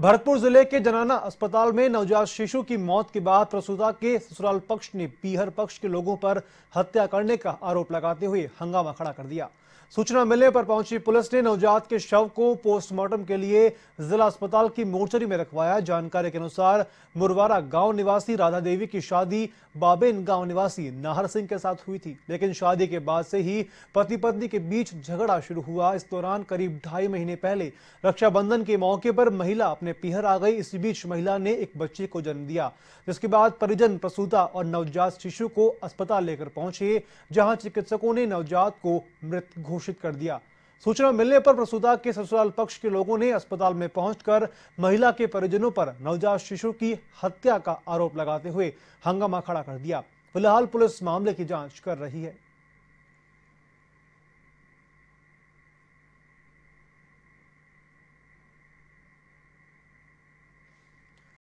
भरतपुर जिले के जनाना अस्पताल में नवजात शिशु की मौत के बाद प्रसूता के ससुराल पक्ष ने पीहर पक्ष के लोगों पर हत्या करने का आरोप लगाते हुए हंगामा खड़ा कर दिया सूचना मिलने पर पहुंची पुलिस ने नवजात के शव को पोस्टमार्टम के लिए जिला अस्पताल की मोर्चरी में रखवाया जानकारी के अनुसार मुरवारा गांव निवासी राधा देवी की शादी बाबेन गांव निवासी नाहर सिंह के साथ हुई थी लेकिन शादी के बाद से ही पति पत्नी के बीच झगड़ा शुरू हुआ इस दौरान करीब ढाई महीने पहले रक्षाबंधन के मौके पर महिला अपने पीहर आ गई इसी बीच महिला ने एक बच्चे को जन्म दिया जिसके बाद परिजन प्रसूता और नवजात शिशु को अस्पताल लेकर पहुंचे जहां चिकित्सकों ने नवजात को मृत घोषित कर दिया सूचना मिलने पर प्रसूता के ससुराल पक्ष के लोगों ने अस्पताल में पहुंचकर महिला के परिजनों पर नवजात शिशु की हत्या का आरोप लगाते हुए हंगामा खड़ा कर दिया फिलहाल पुलिस मामले की जांच कर रही है